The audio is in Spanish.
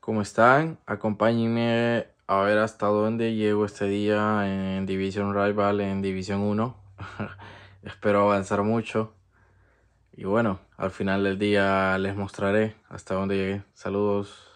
¿Cómo están? Acompáñenme a ver hasta dónde llego este día en Division Rival, en División 1. Espero avanzar mucho. Y bueno, al final del día les mostraré hasta dónde llegué. Saludos.